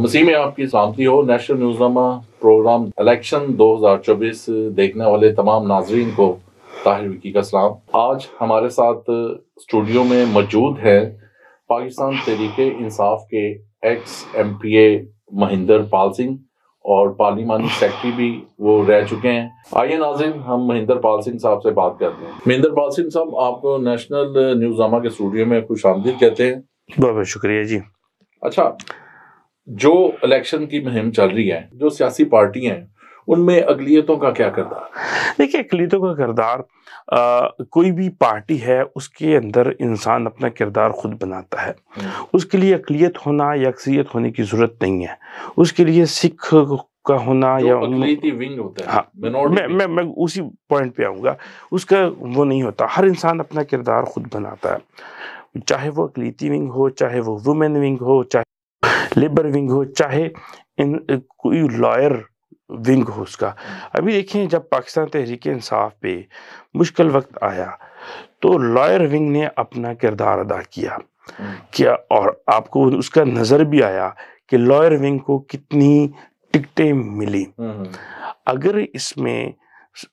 मसीह में आपकी सलामती हो नेशनल न्यूजनामा प्रोग्राम इलेक्शन 2024 देखने वाले तमाम नाजरीन को ताहिर विकी का सलाम आज हमारे साथ स्टूडियो में मौजूद है पाकिस्तान तहरीक इंसाफ के ex M P A Mahinder Pal Singh और पार्लिमानी सेक्रेटरी भी वो रह चुके हैं आइए नाजिम हम महेंद्र पाल सिंह साहब से बात करते हैं महेंद्र पाल सिंह साहब आपको नेशनल न्यूजामा के स्टूडियो में खुश आमदीद कहते हैं बहुत बहुत शुक्रिया जी अच्छा जो इलेक्शन की मुहिम चल रही है जो सियासी पार्टियां हैं उनमें अकलीतों का क्या किरदार देखिए अकलीतों का किरदार कोई भी पार्टी है उसके अंदर इंसान अपना किरदार खुद बनाता है हम्म। उसके लिए अकलीत होना या अक्सरियत होने की ज़रूरत नहीं है उसके लिए सिख का होना या विंग होता है हाँ, मैं, मैं मैं उसी पॉइंट पे आऊंगा उसका वो नहीं होता हर इंसान अपना किरदार खुद बनाता है चाहे वो अकलीति विंग हो चाहे वो वुमेन विंग हो चाहे लेबर विंग हो चाहे इन कोई लॉयर विंग हो उसका अभी देखें जब पाकिस्तान तहरीक इंसाफ पे मुश्किल वक्त आया तो लॉयर विंग ने अपना किरदार अदा किया क्या और आपको उसका नज़र भी आया कि लॉयर विंग को कितनी टिकटें मिली हम्म, हम्म। अगर इसमें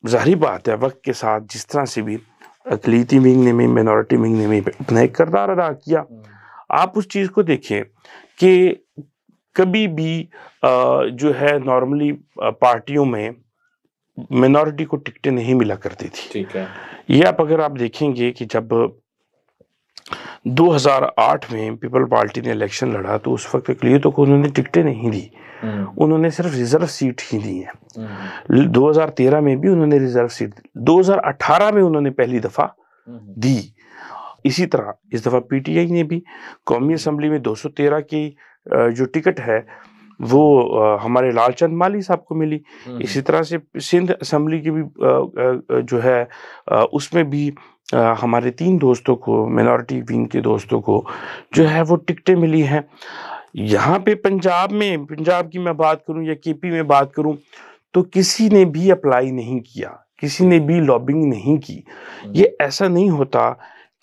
जाहरी बात है वक्त के साथ जिस तरह से भी अकलीती विंग ने भी मिनॉरिटी विंग ने भी अपना एक किरदार अदा किया हम्म। आप उस चीज़ को देखें कि कभी भी जो है नॉर्मली पार्टियों में मिनॉरिटी को टिकटें नहीं मिला करती थी ठीक है ये आप अगर आप देखेंगे कि जब 2008 में पीपल पार्टी ने इलेक्शन लड़ा तो उस वक्त लिए तो उन्होंने टिकटें नहीं दी हम्म। उन्होंने सिर्फ रिजर्व सीट ही दी है 2013 हम्म। में भी उन्होंने रिजर्व सीट दी 2018 में उन्होंने पहली दफ़ा हम्म। दी इसी तरह इस दफ़ा पीटीआई ने भी कौमी असम्बली में 213 की जो टिकट है वो हमारे लालचंद माली साहब को मिली हम्म, हम्म। इसी तरह से सिंध असम्बली की भी जो है उसमें भी हमारे तीन दोस्तों को मेनॉरिटी विंग के दोस्तों को जो है वो टिकटें मिली हैं यहाँ पे पंजाब में पंजाब की मैं बात करूँ या केपी में बात करूँ तो किसी ने भी अप्लाई नहीं किया किसी ने भी लॉबिंग नहीं की हम्म। ये ऐसा नहीं होता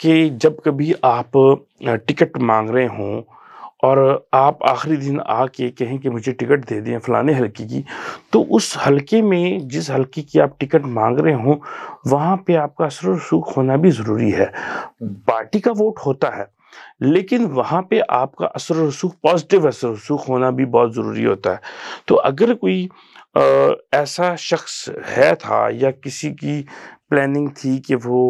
कि जब कभी आप टिकट मांग रहे हों और आप आखिरी दिन आके कहें कि मुझे टिकट दे दें फलाने हलके की तो उस हलके में जिस हलके की आप टिकट मांग रहे हों वहाँ पे आपका असर रसूख होना भी ज़रूरी है हम्म। पार्टी का वोट होता है लेकिन वहाँ पे आपका असर रसूख पॉजिटिव असर रसूख होना भी बहुत ज़रूरी होता है तो अगर कोई आ, ऐसा शख्स है था या किसी की प्लानिंग थी कि वो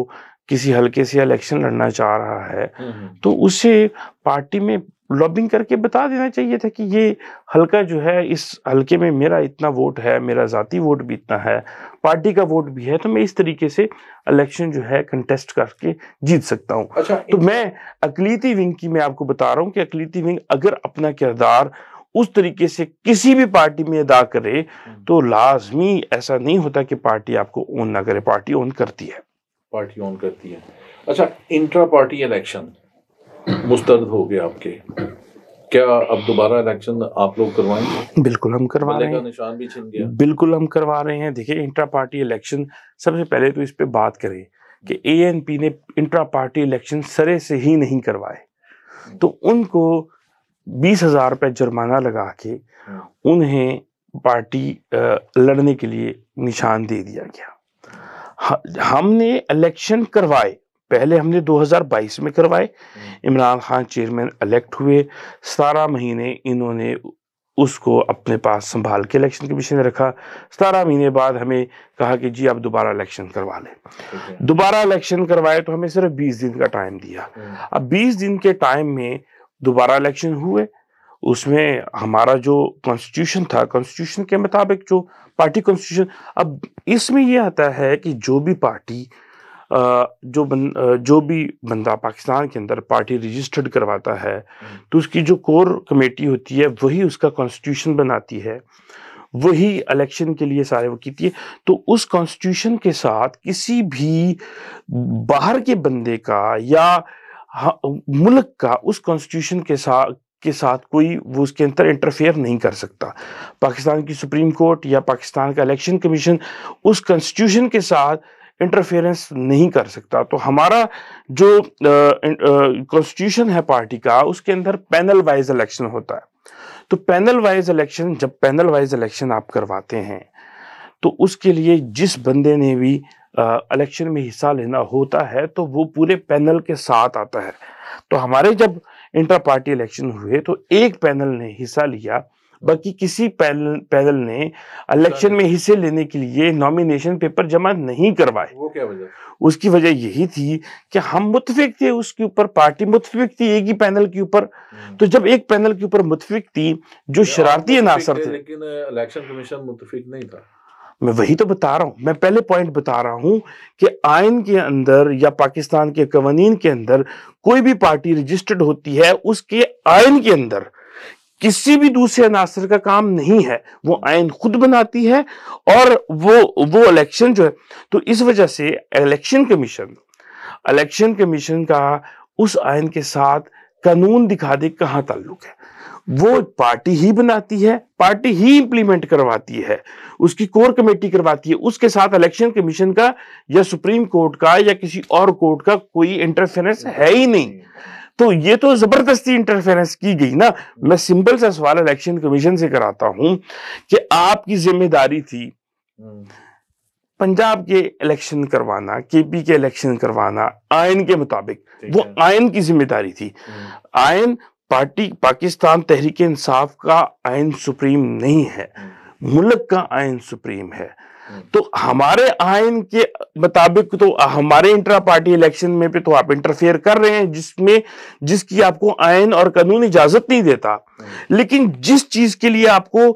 किसी हल्के से इलेक्शन लड़ना चाह रहा है हम्म, हम्म। तो उसे पार्टी में लॉबिंग करके बता देना चाहिए था कि ये हल्का जो है इस हल्के में मेरा इतना वोट है मेरा जाति वोट भी इतना है पार्टी का वोट भी है तो मैं इस तरीके से इलेक्शन जो है कंटेस्ट करके जीत सकता हूँ अच्छा, तो मैं अकलीती विंग की मैं आपको बता रहा हूँ कि अकलीती विंग अगर अपना किरदार उस तरीके से किसी भी पार्टी में अदा करे हम्म। तो लाजमी ऐसा नहीं होता कि पार्टी आपको ओन ना करे पार्टी ओन करती है पार्टी ऑन करती है अच्छा इंट्रा पार्टी इलेक्शन मुस्तरद हो गए आपके क्या अब दोबारा इलेक्शन आप लोग करवाएंगे बिल्कुल हम करवा रहे हैं निशान भी छिन गया बिल्कुल हम करवा रहे हैं देखिए इंट्रा पार्टी इलेक्शन सबसे पहले तो इस पे बात करें कि एएनपी ने इंट्रा पार्टी इलेक्शन सरे से ही नहीं करवाए तो उनको बीस हजार रुपये जुर्माना लगा के हाँ। उन्हें पार्टी लड़ने के लिए निशान दे दिया गया हमने इलेक्शन करवाए पहले हमने 2022 में करवाए हम्म। इमरान खान चेयरमैन इलेक्ट हुए सतारह महीने इन्होंने उसको अपने पास संभाल के इलेक्शन कमीशन ने रखा सतारह महीने बाद हमें कहा कि जी आप दोबारा इलेक्शन करवा लें दोबारा इलेक्शन करवाए तो हमें सिर्फ 20 दिन का टाइम दिया हम्म। अब 20 दिन के टाइम में दोबारा इलेक्शन हुए उसमें हमारा जो कॉन्स्टिट्यूशन था कॉन्स्टिट्यूशन के मुताबिक जो पार्टी कॉन्स्टिट्यूशन अब इसमें यह आता है कि जो भी पार्टी जो बन जो भी बंदा पाकिस्तान के अंदर पार्टी रजिस्टर्ड करवाता है हम्म। तो उसकी जो कोर कमेटी होती है वही उसका कॉन्स्टिट्यूशन बनाती है वही इलेक्शन के लिए सारे वो कीती है तो उस कॉन्स्टिट्यूशन के साथ किसी भी बाहर के बंदे का या मुल्क का उस कॉन्स्टिट्यूशन के साथ के साथ कोई वो उसके अंदर इंटरफेयर नहीं कर सकता पाकिस्तान की सुप्रीम कोर्ट या पाकिस्तान का इलेक्शन कमीशन उस कॉन्स्टिट्यूशन के साथ इंटरफेरेंस नहीं कर सकता तो हमारा जो कॉन्स्टिट्यूशन है पार्टी का उसके अंदर पैनल वाइज इलेक्शन होता है तो पैनल वाइज इलेक्शन जब पैनल वाइज इलेक्शन आप करवाते हैं तो उसके लिए जिस बंदे ने भी इलेक्शन में हिस्सा लेना होता है तो वो पूरे पैनल के साथ आता है तो हमारे जब इंटर पार्टी इलेक्शन हुए तो एक पैनल ने हिस्सा लिया बाकी किसी पैनल पैनल ने इलेक्शन में हिस्से लेने के लिए नॉमिनेशन पेपर जमा नहीं करवाए वो क्या वजह उसकी वजह यही थी कि हम मुतफिक थे उसके ऊपर पार्टी मुतफिक थी एक ही पैनल के ऊपर हम्म। तो जब एक पैनल के ऊपर मुतफिक थी जो शरारती अनासर थे लेकिन इलेक्शन कमीशन मुतफिक नहीं था मैं वही तो बता रहा हूँ मैं पहले पॉइंट बता रहा हूं कि आयन के अंदर या पाकिस्तान के कवानीन के अंदर कोई भी पार्टी रजिस्टर्ड होती है उसके आयन के अंदर किसी भी दूसरे अनासर का काम नहीं है वो आयन खुद बनाती है और वो वो इलेक्शन जो है तो इस वजह से इलेक्शन कमीशन इलेक्शन कमीशन का उस आयन के साथ कानून दिखा दे कहाँ ताल्लुक है वो पार्टी ही बनाती है पार्टी ही इंप्लीमेंट करवाती है उसकी कोर कमेटी करवाती है उसके साथ इलेक्शन कमीशन का या सुप्रीम कोर्ट का या किसी और कोर्ट का कोई इंटरफेरेंस है ही नहीं तो ये तो जबरदस्ती इंटरफेरेंस की गई ना मैं सिंपल सा सवाल इलेक्शन कमीशन से कराता हूं कि आपकी जिम्मेदारी थी हम्म। पंजाब के इलेक्शन करवाना केपी के इलेक्शन करवाना आयन के मुताबिक वो आयन की जिम्मेदारी थी हम्म। आयन पार्टी पाकिस्तान तहरीक इंसाफ का आयन सुप्रीम नहीं है हम्म। मुल्क का आयन सुप्रीम है हम्म। तो हमारे आयन के मुताबिक तो हमारे इंटरा पार्टी इलेक्शन में पे तो आप इंटरफेयर कर रहे हैं जिसमें जिसकी आपको आयन और कानून इजाजत नहीं देता लेकिन जिस चीज के लिए आपको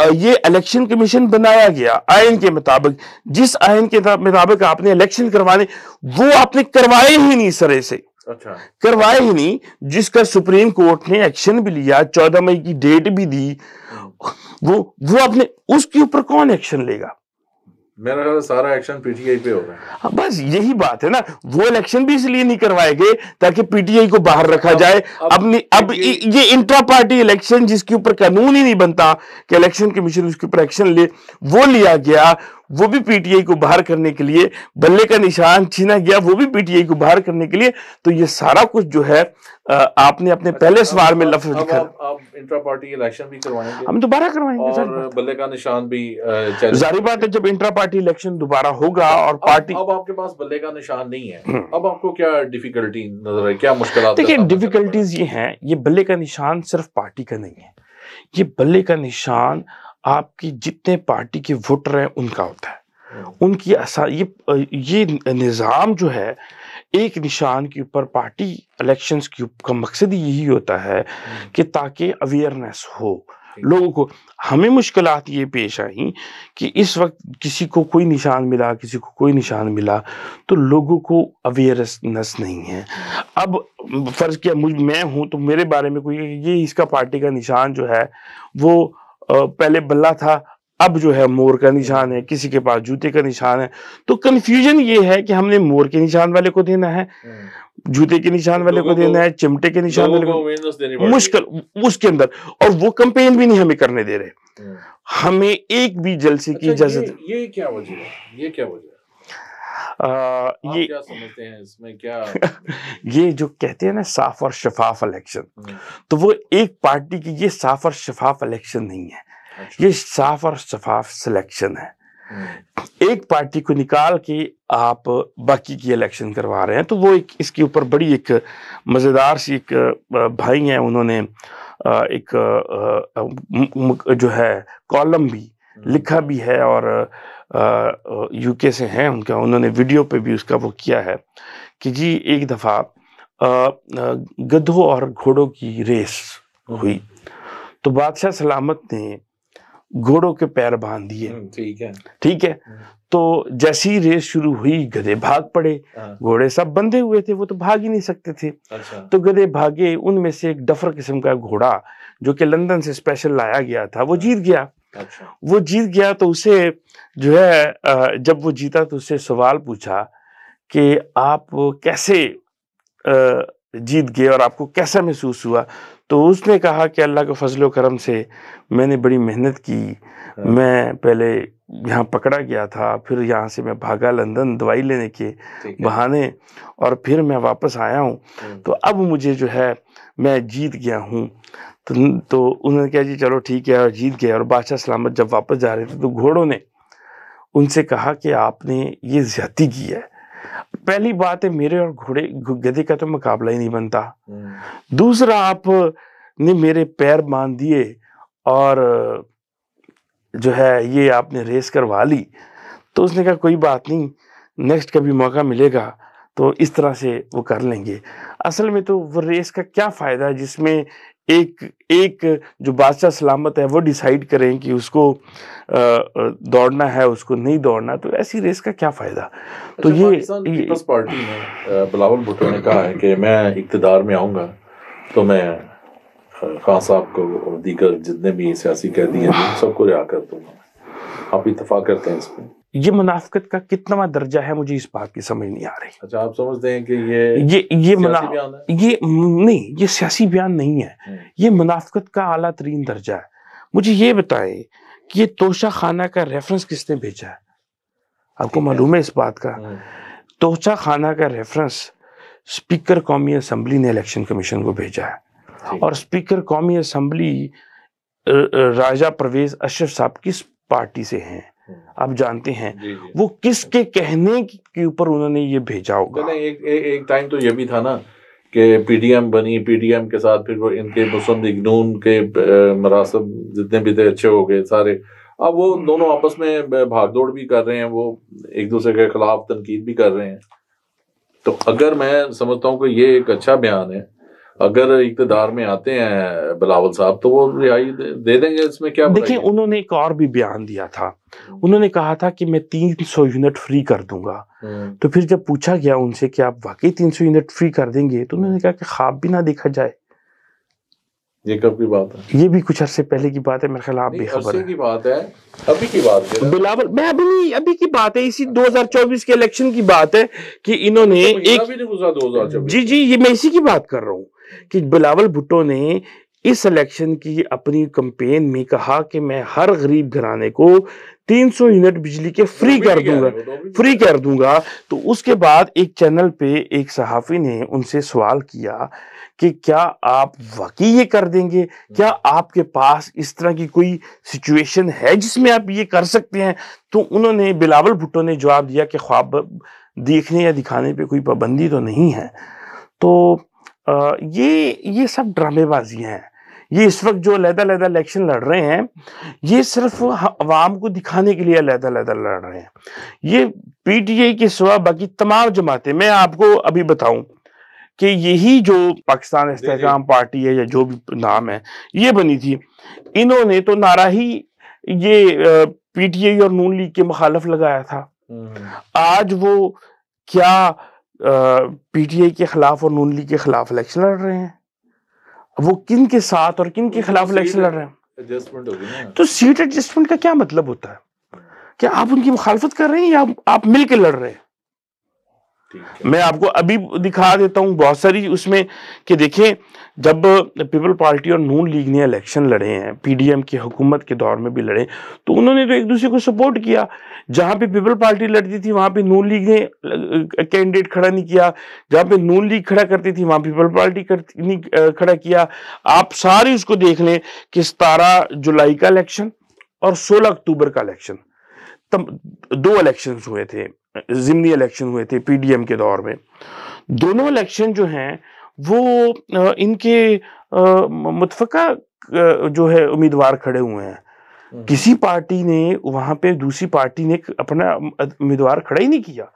ये इलेक्शन कमीशन बनाया गया आयन के मुताबिक जिस आयन के मुताबिक आपने इलेक्शन करवाने वो आपने करवाए ही नहीं सरे से अच्छा करवाए ही नहीं जिसका सुप्रीम कोर्ट ने एक्शन भी लिया चौदह मई की डेट भी दी हाँ। वो वो आपने उसके ऊपर कौन एक्शन लेगा मेरा ख्याल सारा एक्शन पीटीआई पे हो रहा है हाँ, बस यही बात है ना वो इलेक्शन भी इसलिए नहीं करवाए गए ताकि पीटीआई को बाहर रखा अब, जाए अब अपनी अब, अब ये इंट्रा पार्टी इलेक्शन जिसके ऊपर कानून ही नहीं बनता कि इलेक्शन कमीशन उसके ऊपर एक्शन ले वो लिया गया वो भी पीटीआई को बाहर करने के लिए बल्ले का निशान छीना गया वो भी पीटीआई को बाहर करने के लिए तो ये सारा कुछ जो है आपने अपने अच्छा, पहले सवाल में लफ्ज लिखा आप इंट्रा पार्टी इलेक्शन भी करवाएंगे हम दोबारा करवाएंगे और बल्ले का निशान भी जारी बात है जब इंट्रा पार्टी इलेक्शन दोबारा होगा और पार्टी अब आपके पास बल्ले का निशान नहीं है अब आपको क्या डिफिकल्टी नजर आई क्या मुश्किल देखिए डिफिकल्टीज ये है ये बल्ले का निशान सिर्फ पार्टी का नहीं है ये बल्ले का निशान आपकी जितने पार्टी के वोटर हैं उनका होता है हम्म। उनकी ये ये निज़ाम जो है एक निशान के ऊपर पार्टी इलेक्शंस की का मकसद यही होता है हम्म। कि ताकि अवेयरनेस हो लोगों को हमें मुश्किल ये पेश आई कि इस वक्त किसी को कोई निशान मिला किसी को कोई निशान मिला तो लोगों को अवेयरनेस नहीं है हम्म। अब फ़र्ज़ किया मैं हूँ तो मेरे बारे में कोई ये इसका पार्टी का निशान जो है वो पहले बल्ला था अब जो है मोर का निशान है किसी के पास जूते का निशान है तो कंफ्यूजन ये है कि हमने मोर के निशान वाले को देना है जूते के निशान वाले को देना है चिमटे के निशान वाले को मुश्किल उसके अंदर और वो कंपेन भी नहीं हमें करने दे रहे हम्म। हमें एक भी जलसे की अच्छा, इजाजत ये, क्या वजह है ये क्या वजह ये क्या समझते हैं इसमें क्या ये जो कहते हैं ना साफ और शफाफ इलेक्शन हम्म। तो वो एक पार्टी की ये साफ और शफाफ इलेक्शन नहीं है अच्छा। ये साफ और शफाफ सिलेक्शन है हम्म। एक पार्टी को निकाल के आप बाकी की इलेक्शन करवा रहे हैं तो वो एक इसके ऊपर बड़ी एक मज़ेदार सी एक भाई हैं उन्होंने एक जो है कॉलम भी हम्म। लिखा भी है और यूके से हैं उनका उन्होंने वीडियो पे भी उसका वो किया है कि जी एक दफ़ा गधों और घोड़ों की रेस हुई तो बादशाह सलामत ने घोड़ों के पैर बांध दिए हम्म, ठीक है ठीक है हम्म। तो जैसी रेस शुरू हुई गधे भाग पड़े हाँ। घोड़े सब बंधे हुए थे वो तो भाग ही नहीं सकते थे अच्छा। तो गधे भागे उनमें से एक डफर किस्म का घोड़ा जो कि लंदन से स्पेशल लाया गया था वो हाँ। जीत गया अच्छा। वो जीत गया तो उसे जो है जब वो जीता तो उसे सवाल पूछा कि आप कैसे जीत गए और आपको कैसा महसूस हुआ तो उसने कहा कि अल्लाह के फजलो करम से मैंने बड़ी मेहनत की हाँ। मैं पहले यहाँ पकड़ा गया था फिर यहाँ से मैं भागा लंदन दवाई लेने के बहाने और फिर मैं वापस आया हूँ हाँ। तो अब मुझे जो है मैं जीत गया हूँ तो, तो उन्होंने कहा जी चलो ठीक है और जीत गए और बादशाह सलामत जब वापस जा रहे थे तो घोड़ों ने उनसे कहा कि आपने ये ज्यादा की है पहली बात है मेरे और घोड़े गधे का तो मुकाबला ही नहीं बनता हम्म। दूसरा आप ने मेरे पैर बांध दिए और जो है ये आपने रेस करवा ली तो उसने कहा कोई बात नहीं नेक्स्ट कभी मौका मिलेगा तो इस तरह से वो कर लेंगे असल में तो वो रेस का क्या फ़ायदा है जिसमें एक एक जो बादशाह सलामत है वो डिसाइड करें कि उसको दौड़ना है उसको नहीं दौड़ना तो ऐसी रेस का क्या फायदा अच्छा, तो ये पीपल्स पार्टी में बिलावल भुट्टो ने कहा है कि मैं इकतदार में आऊंगा तो मैं खान साहब को और दीगर जितने भी सियासी कैदी हैं सबको रिहा कर दूंगा आप इतफाक करते हैं इसमें ये मुनाफ्त का कितना दर्जा है मुझे इस बात की समझ नहीं आ रही अच्छा आप समझते हैं कि ये ये ये मना ये नहीं ये सियासी बयान नहीं है हम्म। ये मुनाफ्त का अला तरीन दर्जा है मुझे ये बताएं कि ये तोशा खाना का रेफरेंस किसने भेजा है आपको मालूम है इस बात का हम्म। तोशा खाना का रेफरेंस स्पीकर कौमी असम्बली ने इलेक्शन कमीशन को भेजा है और स्पीकर कौमी असम्बली राजा परवेज अशरफ साहब किस पार्टी से हैं हम्म। आप जानते हैं वो किसके कहने के ऊपर उन्होंने ये भेजा होगा एक एक टाइम तो ये भी था ना कि पीडीएम बनी पीडीएम के साथ फिर वो इनके मुस्लिम नून के मरासम जितने भी थे अच्छे हो गए सारे अब वो हम्म। दोनों आपस में भागदौड़ भी कर रहे हैं वो एक दूसरे के खिलाफ तनकीद भी कर रहे हैं तो अगर मैं समझता हूँ कि ये एक अच्छा बयान है अगर इकतदार में आते हैं बिलावल साहब तो वो रिहाई दे, दे देंगे इसमें क्या देखिए उन्होंने एक और भी बयान दिया था हम्म। उन्होंने कहा था कि मैं तीन सौ यूनिट फ्री कर दूंगा हम्म। तो फिर जब पूछा गया उनसे कि आप वाकई तीन सौ यूनिट फ्री कर देंगे तो उन्होंने कहा कि ख्वाब भी ना देखा जाए ये कब की बात है ये भी कुछ अरसे पहले की बात है मेरे ख्याल आप बेखबर की बात है अभी की बात है बिलावल मैं अभी नहीं अभी की बात है इसी 2024 के इलेक्शन की बात है कि इन्होंने तो एक जी जी ये मैं इसी की बात कर रहा हूँ कि बिलावल भुट्टो ने इस इलेक्शन की अपनी कंपेन में कहा कि मैं हर गरीब घराने को 300 यूनिट बिजली के फ्री कर दूंगा फ्री कर दूंगा तो उसके बाद एक चैनल पे एक सहाफ़ी ने उनसे सवाल किया कि क्या आप वाकई ये कर देंगे क्या आपके पास इस तरह की कोई सिचुएशन है जिसमें आप ये कर सकते हैं तो उन्होंने बिलावल भुट्टो ने जवाब दिया कि ख्वाब देखने या दिखाने पर कोई पाबंदी तो नहीं है तो ये ये सब ड्रामेबाजी हैं ये इस वक्त जो लहदा लहदा इलेक्शन लड़ रहे हैं ये सिर्फ अवाम को दिखाने के लिए लहदा लहदा लड़ रहे हैं ये पीटीआई के सिवा बाकी तमाम जमाते मैं आपको अभी बताऊं कि यही जो पाकिस्तान इस्तेकाम पार्टी है या जो भी नाम है ये बनी थी इन्होंने तो नारा ही ये पीटीआई और नून लीग के मुखालफ लगाया था हम्म। आज वो क्या पीटीआई के खिलाफ और नून लीग के खिलाफ इलेक्शन लड़ रहे हैं वो किन के साथ और किन के खिलाफ इलेक्शन लड़ रहे हैं तो सीट एडजस्टमेंट का क्या मतलब होता है क्या आप उनकी मुखालफत कर रहे हैं या आप, आप मिलकर लड़ रहे हैं मैं आपको अभी दिखा देता हूँ बहुत सारी उसमें कि देखें जब पीपल पार्टी और नून लीग ने इलेक्शन लड़े हैं पीडीएम की हुकूमत के दौर में भी लड़े तो उन्होंने तो एक दूसरे को सपोर्ट किया जहाँ पे पीपल पार्टी लड़ती थी वहाँ पे नून लीग ने कैंडिडेट खड़ा नहीं किया जहाँ पे नून लीग खड़ा करती थी वहाँ पीपल पार्टी कर, नहीं खड़ा किया आप सारे उसको देख लें कि सतारह जुलाई का इलेक्शन और सोलह अक्टूबर का इलेक्शन तब दो इलेक्शन हुए थे ज़िमनी इलेक्शन हुए थे पीडीएम के दौर में दोनों इलेक्शन जो हैं वो इनके मुतफका जो है उम्मीदवार खड़े हुए हैं हम्म। किसी पार्टी ने वहां पे दूसरी पार्टी ने अपना उम्मीदवार खड़ा ही नहीं किया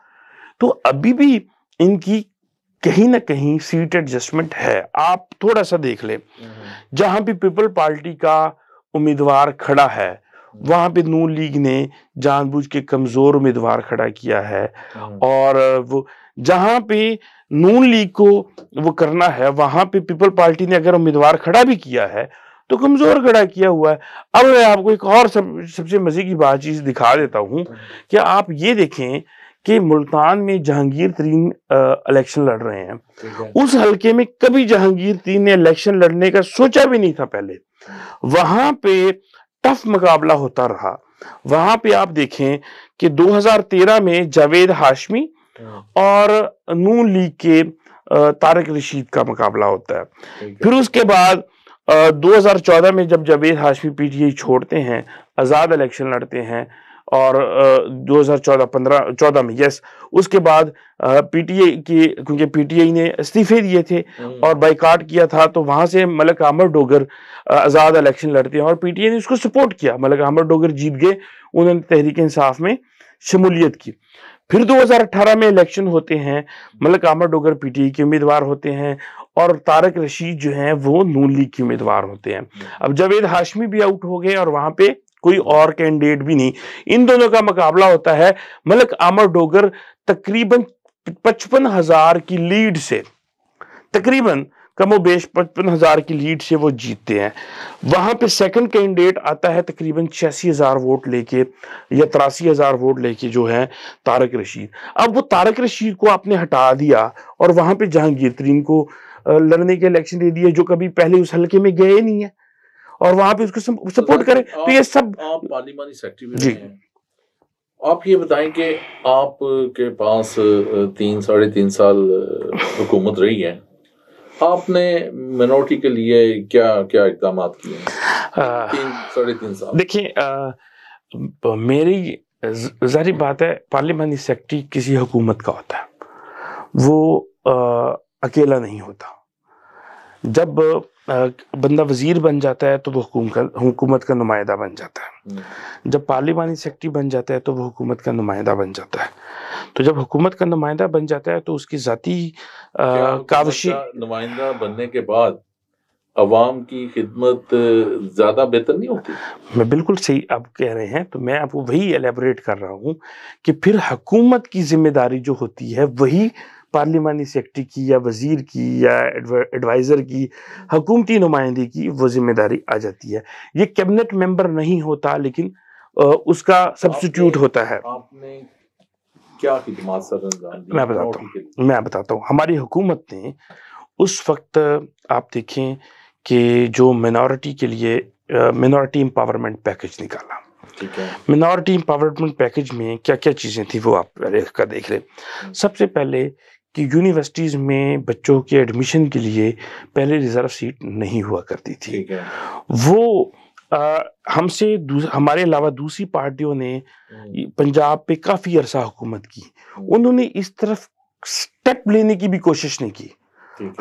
तो अभी भी इनकी कहीं ना कहीं सीट एडजस्टमेंट है आप थोड़ा सा देख लें हम्म। जहां भी पीपल पार्टी का उम्मीदवार खड़ा है वहाँ पे नून लीग ने जानबूझ के कमज़ोर उम्मीदवार खड़ा किया है हाँ। और वो जहाँ पे नून लीग को वो करना है वहां पे पीपल पार्टी ने अगर उम्मीदवार खड़ा भी किया है तो कमज़ोर खड़ा किया हुआ है अब मैं आपको एक और सब सबसे मज़े की बात चीज़ दिखा देता हूँ हाँ। कि आप ये देखें कि मुल्तान में जहांगीर तरीन इलेक्शन लड़ रहे हैं उस हलके में कभी जहांगीर तरीन ने इलेक्शन लड़ने का सोचा भी नहीं था पहले हाँ। वहां पे टफ मुकाबला होता रहा वहां पे आप देखें कि 2013 में जावेद हाशमी हाँ। और नून लीग के तारक रशीद का मुकाबला होता है फिर उसके बाद 2014 में जब जावेद हाशमी पीटीआई छोड़ते हैं आज़ाद इलेक्शन लड़ते हैं और 2014-15 चौदह में यस उसके बाद पीटीए की क्योंकि पीटीए ने इस्तीफे दिए थे हम्म। और बाइकाट किया था तो वहां से मलक अहमद डोगर आज़ाद इलेक्शन लड़ते हैं और पीटीए ने उसको सपोर्ट किया मलक अहमद डोगर जीत गए उन्होंने तहरीक इंसाफ में शमूलियत की फिर 2018 में इलेक्शन होते हैं मलक अहमद डोगर पीटीए के उम्मीदवार होते हैं और तारक रशीद जो हैं वो नून लीग के उम्मीदवार होते हैं हम्म। अब जावेद हाशमी भी आउट हो गए और वहां पे कोई और कैंडिडेट भी नहीं इन दोनों का मुकाबला होता है मलक आमर डोगर तकरीबन पचपन हजार की लीड से तकरीबन कमो बेश पचपन हजार की लीड से वो जीतते हैं वहां पे सेकंड कैंडिडेट आता है तकरीबन छियासी हजार वोट लेके या तिरासी हजार वोट लेके जो है तारक रशीद अब वो तारक रशीद को आपने हटा दिया और वहां पे जहांगीर तरीन को लड़ने के इलेक्शन दे दिए जो कभी पहले उस हल्के में गए नहीं है और वहां पे उसको सपोर्ट करें तो ये सब आप पार्लियामानी सेक्रेटरी भी हैं आप ये बताएं कि आप के पास तीन साढ़े तीन साल हुकूमत रही है आपने मिनोरिटी के लिए क्या क्या इकदाम किए तीन साढ़े तीन साल देखिए मेरी जारी बात है पार्लियामानी सेक्रेटरी किसी हुकूमत का होता है वो आ, अकेला नहीं होता जब बंदा वजीर बन जाता है तो वो हुकूमत का नुमाइंदा बन जाता है हम्म। जब पार्लिमानी सेक्रेटरी बन जाता है तो वो हुकूमत का नुमाइंदा बन जाता है तो जब हुकूमत का नुमाइंदा बन जाता है तो उसकी ज़ाती काविशी नुमाइंदा बनने के बाद अवाम की खिदमत ज़्यादा बेहतर नहीं होती मैं बिल्कुल सही आप कह रहे हैं तो मैं आपको वही एलेबोरेट कर रहा हूँ कि फिर हकूमत की जिम्मेदारी जो होती है वही पार्लियामानी सेक्रेटरी की या वजीर की या एडवाइज़र की हकूमती नुमाइंदे की वो जिम्मेदारी आ जाती है ये कैबिनेट मेंबर नहीं होता लेकिन उसका सब्सिट्यूट होता है क्या मैं बताता हूँ मैं बताता हूँ हमारी हुकूमत ने उस वक्त आप देखें कि जो मिनॉरिटी के लिए मिनॉरिटी एम्पावरमेंट पैकेज निकाला मिनॉरिटी एम्पावरमेंट पैकेज में क्या क्या चीज़ें थी वो आप देख रहे देख लें हम्म। सबसे पहले कि यूनिवर्सिटीज़ में बच्चों के एडमिशन के लिए पहले रिज़र्व सीट नहीं हुआ करती थी वो हमसे हमारे अलावा दूसरी पार्टियों ने हम्म। पंजाब पे काफ़ी अरसा हुकूमत की हम्म। उन्होंने इस तरफ स्टेप लेने की भी कोशिश नहीं की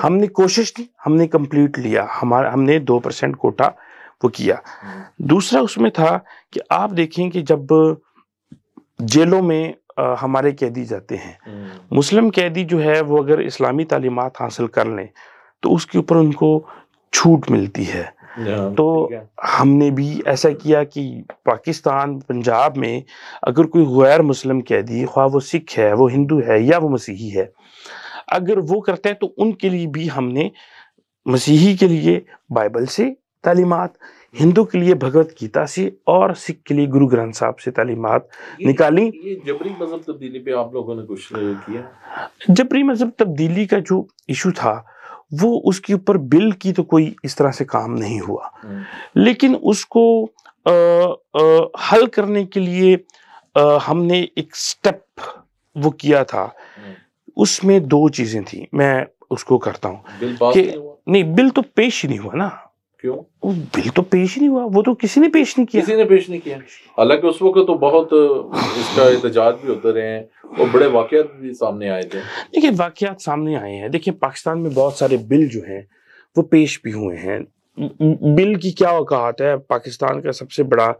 हमने कोशिश की हमने कंप्लीट लिया हमारा हमने दो परसेंट कोटा वो किया हम्म। दूसरा उसमें था कि आप देखें कि जब जेलों में हमारे कैदी जाते हैं हम्म। मुस्लिम कैदी जो है वो अगर इस्लामी तालीमत हासिल कर लें तो उसके ऊपर उनको छूट मिलती है तो हमने भी ऐसा किया कि पाकिस्तान पंजाब में अगर कोई गैर मुस्लिम कैदी ख्वा वो सिख है वो हिंदू है या वो मसीही है अगर वो करते हैं तो उनके लिए भी हमने मसीही के लिए बाइबल से तालीमत हिंदू के लिए भगवत गीता से और सिख के लिए गुरु ग्रंथ साहब से तालीमत निकाली ये जबरी मजहब तब्दीली पे आप लोगों ने कुछ किया जबरी मजहब तब्दीली का जो इशू था वो उसके ऊपर बिल की तो कोई इस तरह से काम नहीं हुआ हम्म। लेकिन उसको आ, आ, हल करने के लिए आ, हमने एक स्टेप वो किया था हम्म। उसमें दो चीजें थी मैं उसको करता हूँ नहीं बिल तो पेश ही नहीं हुआ ना क्यों वो बिल तो पेश नहीं हुआ वो तो किसी ने पेश नहीं किया किसी ने पेश नहीं किया हालांकि उस वक्त तो बहुत इसका एहतजाज भी होते रहे हैं और बड़े वाकत भी सामने आए थे देखिए वाकत सामने आए हैं देखिए पाकिस्तान में बहुत सारे बिल जो हैं वो पेश भी हुए हैं बिल की क्या औकात है पाकिस्तान का सबसे बड़ा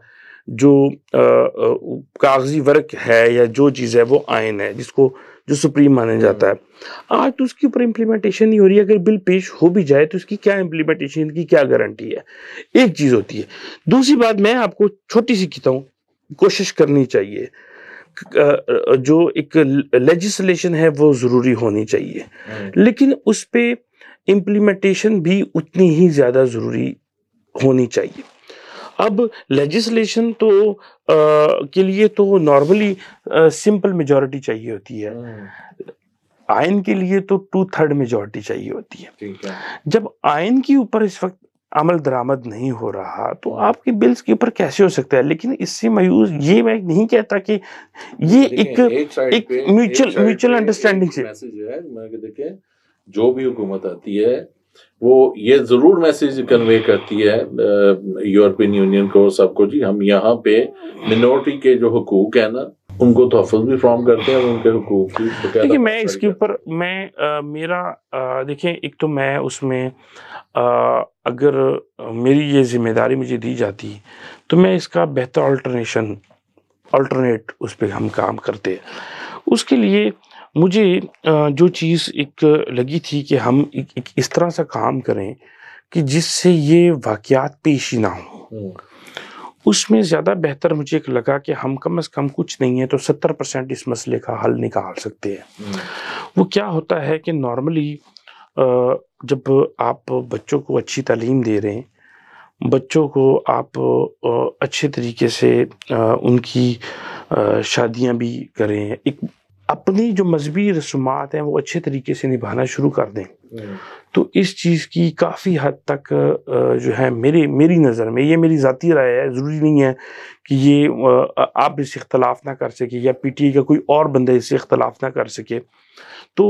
जो कागजी वर्क है या जो चीज़ है वो आयन है जिसको जो सुप्रीम माना जाता है आज तो उसकी ऊपर इम्प्लीमेंटेशन नहीं हो रही है अगर बिल पेश हो भी जाए तो उसकी क्या इम्प्लीमेंटेशन की क्या गारंटी है एक चीज होती है दूसरी बात मैं आपको छोटी सी कहता हूँ कोशिश करनी चाहिए जो एक लेजिस्लेशन है वो ज़रूरी होनी चाहिए हम्म। लेकिन उस पर इम्प्लीमेंटेशन भी उतनी ही ज़्यादा ज़रूरी होनी चाहिए अब लेजिस्लेशन तो आ, के लिए तो नॉर्मली सिंपल मेजोरिटी चाहिए होती है हम्म। आयन के लिए तो टू थर्ड मेजोरिटी चाहिए होती है, जब आयन के ऊपर इस वक्त अमल दरामद नहीं हो रहा तो हम्म। आपके बिल्स के ऊपर कैसे हो सकता है लेकिन इससे मायूस ये मैं नहीं कहता कि ये एक एक म्यूचुअल म्यूचुअल अंडरस्टैंडिंग से जो भी हुकूमत आती है वो ये ज़रूर मैसेज कन्वे करती है यूरोपियन यूनियन को सबको जी हम यहाँ पे मिनोरिटी के जो हकूक है ना उनको तहफ़ भी फ्राहम करते हैं उनके हकूक देखिए मैं इसके ऊपर मैं आ, मेरा देखिए एक तो मैं उसमें आ, अगर मेरी ये जिम्मेदारी मुझे दी जाती तो मैं इसका बेहतर अल्टरनेशन अल्टरनेट उस पर हम काम करते हैं उसके लिए मुझे जो चीज़ एक लगी थी कि हम एक, एक इस तरह सा काम करें कि जिससे ये वाक़ात पेश ही ना हो हम्म। उसमें ज़्यादा बेहतर मुझे एक लगा कि हम कम से कम कुछ नहीं है तो सत्तर परसेंट इस मसले का हल निकाल सकते हैं हम्म। वो क्या होता है कि नॉर्मली जब आप बच्चों को अच्छी तालीम दे रहे हैं बच्चों को आप अच्छे तरीके से उनकी शादियां भी करें एक अपनी जो मजहबी रसूमात हैं वो अच्छे तरीके से निभाना शुरू कर दें तो इस चीज़ की काफ़ी हद तक जो है मेरे मेरी नज़र में ये मेरी ज़ाती राय है ज़रूरी नहीं है कि ये आप इससे इख्तलाफ ना कर सके या पी टी आई का कोई और बंदा इससे इख्तलाफ ना कर सके तो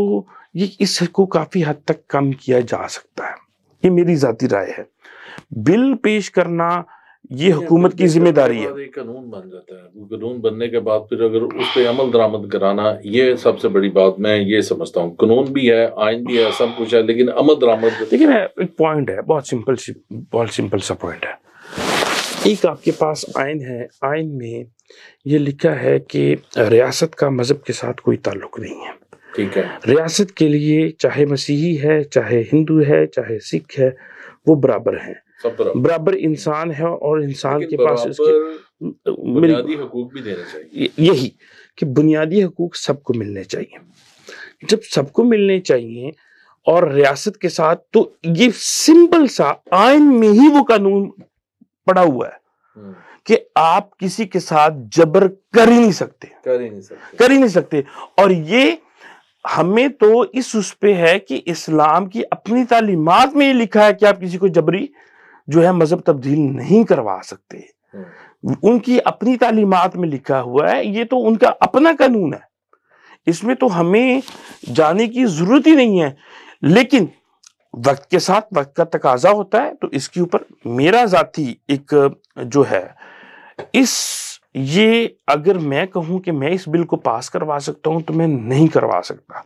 ये इसको काफ़ी हद तक कम किया जा सकता है ये मेरी ज़ाती राय है बिल पेश करना ये हुकूमत की जिम्मेदारी है कानून बन जाता है कानून बनने के बाद फिर अगर उस पर अमल दरामद कराना ये सबसे बड़ी बात मैं ये समझता हूँ कानून भी है आइन भी है सब कुछ है लेकिन अमल दरामद लेकिन एक पॉइंट है बहुत सिंपल बहुत सिंपल सा पॉइंट है एक आपके पास आयन है आइन में ये लिखा है कि रियासत का मज़हब के साथ कोई ताल्लुक नहीं है ठीक है रियासत के लिए चाहे मसीही है चाहे हिंदू है चाहे सिख है वो बराबर हैं बराबर इंसान है और इंसान के पास उसके बुनियादी हकूक भी देने चाहिए यही कि बुनियादी हकूक सबको मिलने चाहिए जब सबको मिलने चाहिए और रियासत के साथ तो ये सिंपल सा आयन में ही वो कानून पड़ा हुआ है हम्म। कि आप किसी के साथ जबर कर ही नहीं सकते कर ही नहीं सकते कर ही नहीं सकते और ये हमें तो इस उस पे है कि इस्लाम की अपनी तालीमत में ये लिखा है कि आप किसी को जबरी जो है मजहब तब्दील नहीं करवा सकते हम्म। उनकी अपनी तालीमत में लिखा हुआ है ये तो उनका अपना कानून है इसमें तो हमें जाने की जरूरत ही नहीं है लेकिन वक्त के साथ वक्त का तकाजा होता है तो इसके ऊपर मेरा जाती एक जो है इस ये अगर मैं कहूं कि मैं इस बिल को पास करवा सकता हूं तो मैं नहीं करवा सकता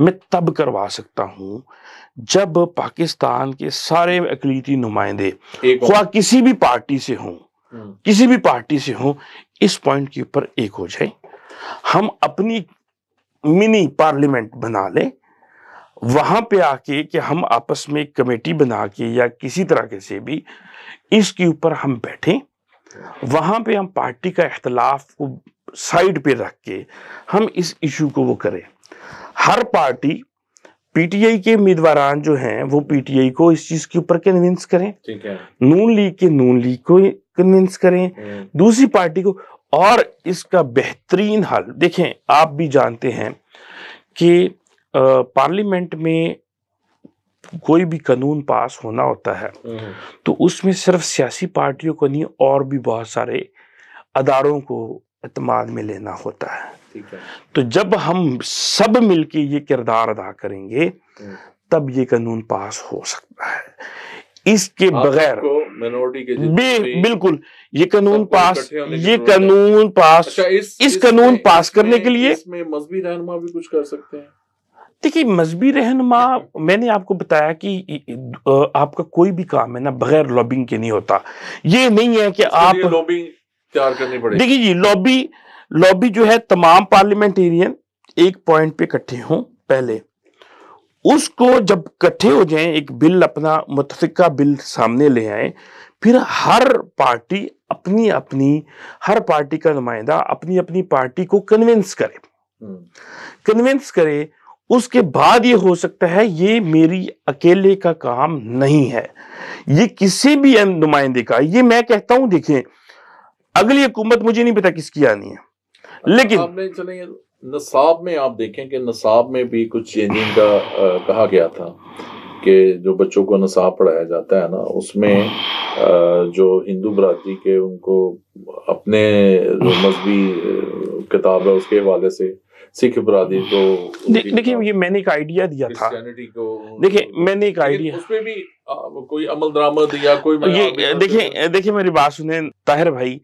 मैं तब करवा सकता हूं जब पाकिस्तान के सारे अकलीती नुमाइंदे ख्वा किसी भी पार्टी से हों हम्म। किसी भी पार्टी से हों इस पॉइंट के ऊपर एक हो जाए हम अपनी मिनी पार्लियामेंट बना लें वहां पे आके कि हम आपस में कमेटी बना के या किसी तरह के से भी इसके ऊपर हम बैठें वहाँ पे हम पार्टी का इख्तलाफ को साइड पे रख के हम इस इशू को वो करें हर पार्टी पीटीआई के उम्मीदवार जो हैं वो पीटीआई को इस चीज के ऊपर कन्विंस करें ठीक है नून लीग के नून लीग को कन्विंस करें हम्म। दूसरी पार्टी को और इसका बेहतरीन हल देखें आप भी जानते हैं कि पार्लियामेंट में कोई भी कानून पास होना होता है हम्म। तो उसमें सिर्फ सियासी पार्टियों को नहीं और भी बहुत सारे अदारों को अतमाद में लेना होता है तो जब हम सब मिलके ये किरदार अदा करेंगे हम्म। तब ये कानून पास हो सकता है इसके बगैर बे, बिल्कुल ये कानून पास ये कानून पास अच्छा, इस, इस, इस कानून पास करने के लिए इसमें मजहबी रहनुमा भी कुछ कर सकते हैं देखिए मजहबी रहनमा मैंने आपको बताया कि आपका कोई भी काम है ना बगैर लॉबिंग के नहीं होता ये नहीं है कि आप लॉबिंग तैयार करनी पड़े देखिए जी लॉबी लॉबी जो है तमाम पार्लियामेंटेरियन एक पॉइंट पे इकट्ठे हो पहले उसको जब इकट्ठे हो जाएं एक बिल अपना मुतफिका बिल सामने ले आए फिर हर पार्टी अपनी अपनी हर पार्टी का नुमाइंदा अपनी अपनी पार्टी को कन्विंस करे कन्विंस हम्म। करे उसके बाद ये हो सकता है ये मेरी अकेले का काम नहीं है ये किसी भी नुमाइंदे का ये मैं कहता हूं देखिए अगली हुकूमत मुझे नहीं पता किसकी आनी है लेकिन नसाब में तो, आप देखें कि नसाब में भी कुछ चेंजिंग का आ, कहा गया था कि जो बच्चों को नसाब पढ़ाया जाता है ना उसमें आ, जो हिंदू बरादरी के उनको अपने जो मजहबी किताब है उसके हवाले से सिख बरादरी को देखिए ये मैंने एक आइडिया दिया था देखिए मैंने एक आइडिया उसमें भी कोई अमल दरामद या कोई ये देखिए देखिए मेरी बात सुने ताहिर भाई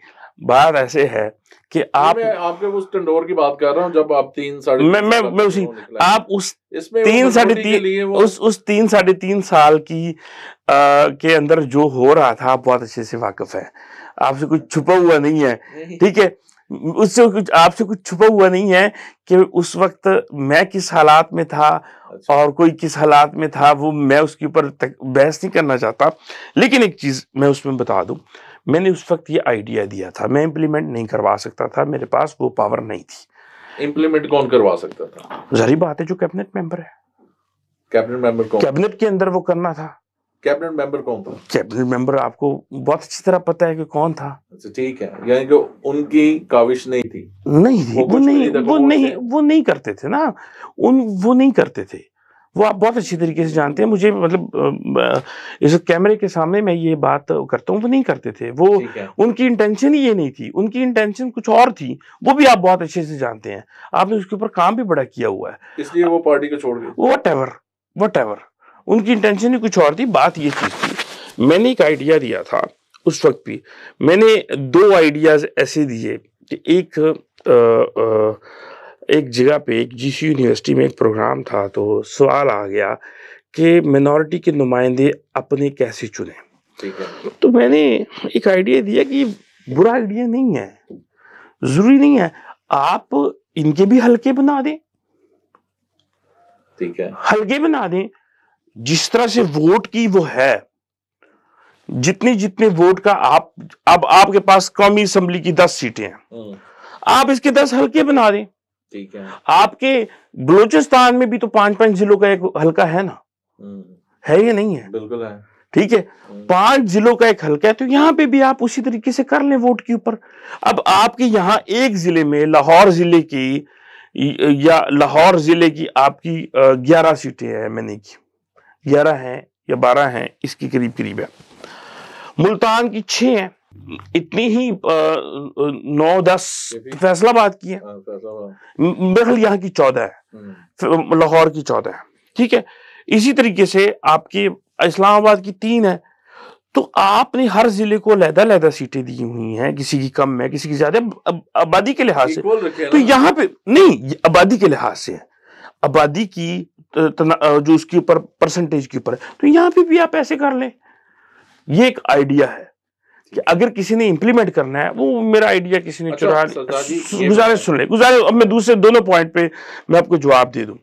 बात ऐसे है कि तो आप मैं आपके उस टंडोर की बात कर रहा हूँ जब आप तीन साढ़े मैं मैं मैं उसी आप उस इसमें तीन साढ़े तीन उस उस तीन साढ़े तीन साल की आ, के अंदर जो हो रहा था आप बहुत अच्छे से वाकिफ है आपसे कुछ छुपा हुआ नहीं है ठीक है उससे कुछ आपसे कुछ छुपा हुआ नहीं है कि उस वक्त मैं किस हालात में था अच्छा। और कोई किस हालात में था वो मैं उसके ऊपर बहस नहीं करना चाहता लेकिन एक चीज़ मैं उसमें बता दूं मैंने उस वक्त ये आइडिया दिया था मैं इम्प्लीमेंट नहीं करवा सकता था मेरे पास वो पावर नहीं थी इम्प्लीमेंट कौन करवा सकता था जहरी बात है जो कैबिनेट मेंबर है कैबिनेट मेंबर कैबिनेट के अंदर वो करना था कैबिनेट मेंबर कौन था कैबिनेट मेंबर आपको बहुत अच्छी तरह पता है कि कौन था अच्छा ठीक है यानी कि उनकी काविश नहीं थी नहीं थी वो, वो नहीं वो नहीं वो नहीं करते थे ना उन वो नहीं करते थे वो आप बहुत अच्छी तरीके से जानते हैं मुझे मतलब इस कैमरे के सामने मैं ये बात करता हूँ वो नहीं करते थे वो उनकी इंटेंशन ही ये नहीं थी उनकी इंटेंशन कुछ और थी वो भी आप बहुत अच्छे से जानते हैं आपने उसके ऊपर काम भी बड़ा किया हुआ है इसलिए वो पार्टी को छोड़ गए वट एवर वट एवर उनकी इंटेंशन ही कुछ और थी बात ये चीज़ थी मैंने एक आइडिया दिया था उस वक्त भी मैंने दो आइडियाज़ ऐसे दिए कि एक आ, आ, एक जगह पे एक जी यूनिवर्सिटी में एक प्रोग्राम था तो सवाल आ गया कि मिनोरिटी के नुमाइंदे अपने कैसे चुने तो मैंने एक आइडिया दिया कि बुरा आइडिया नहीं है जरूरी नहीं है आप इनके भी हल्के बना दें ठीक है हल्के बना दें जिस तरह से वोट की वो है जितने जितने वोट का आप अब आपके पास कौमी असम्बली की दस सीटें हैं हम्म। आप इसके दस हल्के बना दें ठीक है आपके बलूचिस्तान में भी तो पांच पांच जिलों का एक हल्का है ना हम्म। है या नहीं है बिल्कुल है ठीक है हम्म। पांच जिलों का एक हल्का है तो यहाँ पे भी आप उसी तरीके से कर लें वोट के ऊपर अब आपके यहाँ एक जिले में लाहौर जिले की या लाहौर जिले की आपकी ग्यारह सीटें हैं मैंने की ग्यारह हैं या बारह हैं इसके करीब करीब है मुल्तान की छह हैं इतनी ही नौ दस फैसलाबाद की है हाँ, मेरे यहाँ की चौदह है हम्म। लाहौर की चौदह है ठीक है इसी तरीके से आपकी इस्लामाबाद की तीन है तो आपने हर जिले को लहदा लहदा सीटें दी हुई हैं किसी की कम है किसी की ज्यादा आबादी के लिहाज से तो यहाँ पे नहीं आबादी के लिहाज से आबादी की जो उसके ऊपर परसेंटेज के ऊपर है तो यहां पे भी आप ऐसे कर लें ये एक आइडिया है कि अगर किसी ने इंप्लीमेंट करना है वो मेरा आइडिया किसी ने अच्छा, चुरा गुजारे सुन ले गुजारे अब मैं दूसरे दोनों पॉइंट पे मैं आपको जवाब दे दूं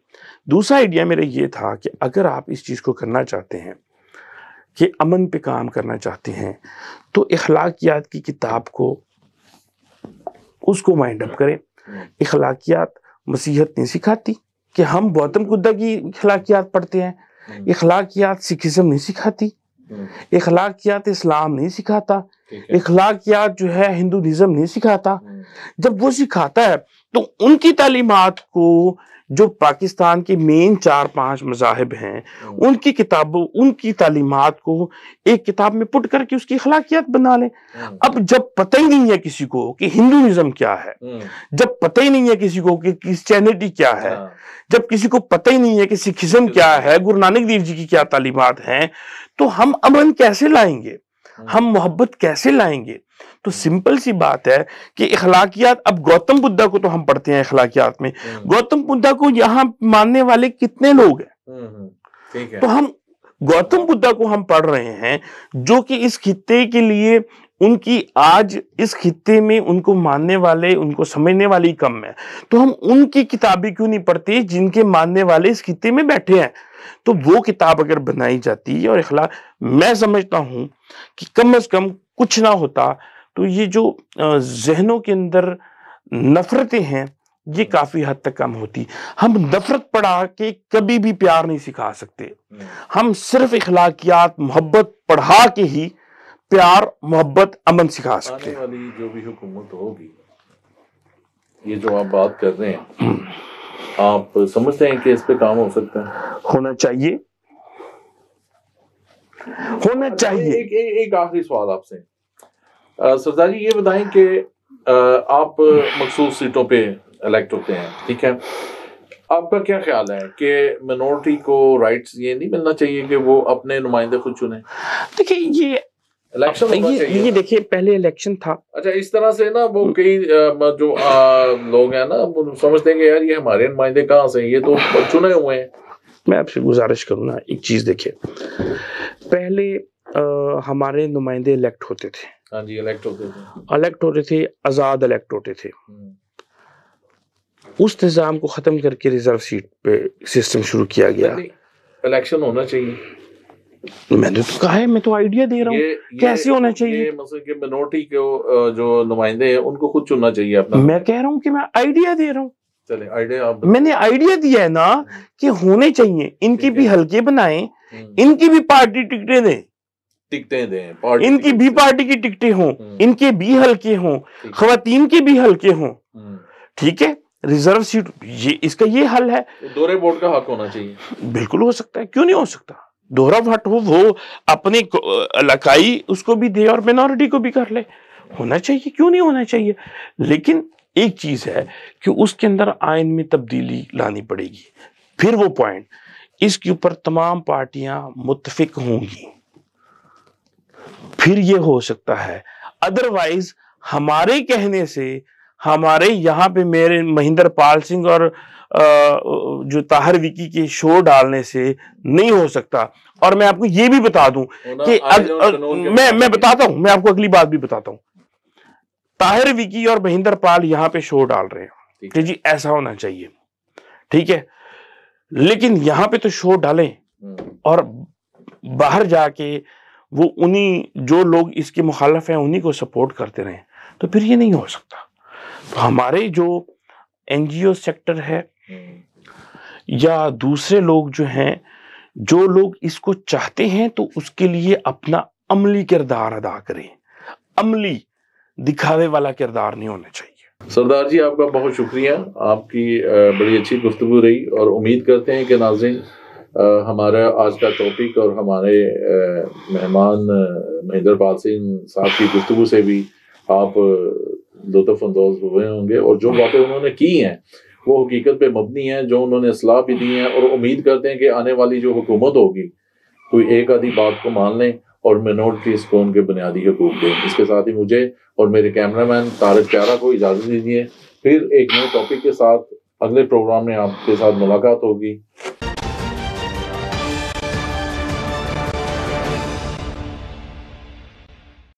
दूसरा आइडिया मेरा ये था कि अगर आप इस चीज़ को करना चाहते हैं कि अमन पे काम करना चाहते हैं तो अखलाकियात की किताब को उसको माइंड अप करें इखलाकियात मसीहत नहीं सिखाती कि हम गौतम बुद्धा की इखलाकियात पढ़ते हैं हम्म। इखलाकियात सिखिज़म नहीं सिखाती हम्म। इखलाकियात इस्लाम नहीं सिखाता इखलाकियात जो है हिंदुज्म नहीं सिखाता हम्म। जब वो सिखाता है तो उनकी तालीमत को जो पाकिस्तान के मेन चार पांच मजाहब हैं हम्म। उनकी किताबों उनकी तालीमत को एक किताब में पुट करके उसकी अखलाकियात बना लें हम्म। अब जब पता ही नहीं है किसी को कि हिंदुज़म क्या है हम्म। जब पता ही नहीं है किसी को कि क्रिश्चैनिटी क्या है हाँ। जब किसी को पता ही नहीं है कि सिखिज्म क्या है गुरु नानक देव जी की क्या तालीमत हैं तो हम अमन कैसे लाएंगे हाँ। हम मोहब्बत कैसे लाएंगे तो हाँ। सिंपल सी बात है कि इखलाकियात अब गौतम बुद्धा को तो हम पढ़ते हैं इखलाकियात में हाँ। गौतम बुद्धा को यहाँ मानने वाले कितने लोग हैं तो हम गौतम बुद्धा को हम पढ़ रहे हैं जो कि इस खत्ते के लिए उनकी आज इस खिते में उनको मानने वाले उनको समझने वाले ही कम है तो हम उनकी किताबें क्यों नहीं पढ़ते जिनके मानने वाले इस खिते में बैठे हैं तो वो किताब अगर बनाई जाती है और अखला मैं समझता हूं कि कम अज कम कुछ ना होता तो ये जो जहनों के अंदर नफरतें हैं ये काफी हद तक कम होती हम नफरत पढ़ा के कभी भी प्यार नहीं सिखा सकते हम्म। हम सिर्फ इखलाकियात मोहब्बत पढ़ा के ही प्यार मोहब्बत अमन सिखा सकते हैं जो भी हुकूमत होगी ये जो आप बात कर रहे हैं आप समझते हैं कि इस पे काम हो सकता है होना चाहिए होना अच्छा, चाहिए एक एक, एक आखिरी सवाल आपसे सरदार जी ये बताएं कि आप मखसूस सीटों पे इलेक्ट होते हैं ठीक है आपका क्या ख्याल है कि मिनोरिटी को राइट्स ये नहीं मिलना चाहिए कि वो अपने नुमाइंदे खुद चुने देखिए ये इलेक्शन ये ये देखिए पहले इलेक्शन था अच्छा इस तरह से ना वो हम्म। कई जो आ, लोग हैं ना वो समझते हैं कि यार ये हमारे नुमाइंदे कहाँ से ये तो चुने हुए हैं मैं आपसे गुजारिश करूँ ना एक चीज देखिए पहले आ, हमारे नुमाइंदे इलेक्ट होते थे हाँ जी इलेक्ट होते थे इलेक्ट होते थे आजाद इलेक्ट होते थे हम्म। उस निज़ाम को ख़त्म करके रिजर्व सीट पे सिस्टम शुरू किया गया इलेक्शन होना चाहिए मैंने तो कहा है मैं तो आइडिया दे रहा हूँ कैसे होना चाहिए मिनोरिटी मतलब के जो नुमाइंदे हैं उनको खुद चुनना चाहिए अपना मैं कह रहा हूँ कि मैं आइडिया दे रहा हूँ चले आइडिया मैंने आइडिया दिया है ना कि होने चाहिए इनकी भी हल्के बनाएं हम्म। इनकी भी पार्टी टिकटें दें टिकटें दें पार्टी इनकी भी पार्टी की टिकटें हों हम्म। इनके भी हल्के हों खीन के भी हल्के हों ठीक है रिजर्व सीट हम्म। ये इसका ये हल है दोरे बोर्ड का हक होना चाहिए बिल्कुल हो सकता है क्यों नहीं हो सकता दोहरा भट्ट हो वो अपनी लकाई उसको भी दे और मिनोरिटी को भी कर ले होना चाहिए क्यों नहीं होना चाहिए लेकिन एक चीज है कि उसके अंदर आयन में तब्दीली लानी पड़ेगी फिर वो पॉइंट इसके ऊपर तमाम पार्टियां मुतफिक होंगी फिर ये हो सकता है अदरवाइज हमारे कहने से हमारे यहां पे मेरे महेंद्र पाल सिंह और जो ताहर विकी के शो डालने से नहीं हो सकता और मैं आपको ये भी बता दूं कि अग, अग, मैं मैं बताता हूं मैं आपको अगली बात भी बताता हूं ताहिर विकी और महेंद्र पाल यहाँ पे शो डाल रहे हैं कि जी ऐसा होना चाहिए ठीक है लेकिन यहां पे तो शो डालें हम्म। और बाहर जाके वो उन्हीं जो लोग इसके मुखालफ हैं उन्हीं को सपोर्ट करते रहे तो फिर ये नहीं हो सकता तो हमारे जो एनजीओ सेक्टर है या दूसरे लोग जो हैं जो लोग इसको चाहते हैं तो उसके लिए अपना अमली किरदार अदा करें अमली दिखावे वाला किरदार नहीं होना चाहिए सरदार जी आपका बहुत शुक्रिया आपकी बड़ी अच्छी गुफ्तु रही और उम्मीद करते हैं कि नाजिन हमारा आज का टॉपिक और हमारे मेहमान महेंद्र पाल सिंह साहब की गुफ्तु से भी आप लुत्फ़ानंदोज हुए होंगे और जो बातें उन्होंने की हैं वो हकीकत पे मबनी है जो उन्होंने असलाह भी दी है और उम्मीद करते हैं कि आने वाली जो हुकूमत होगी कोई एक आधी बात को मान लें और मिनोरिटीज को उनके बुनियादी हकूक दें इसके साथ ही मुझे और मेरे कैमरामैन तारक प्यारा को इजाज़त दीजिए फिर एक नए टॉपिक के साथ अगले प्रोग्राम में आपके साथ मुलाकात होगी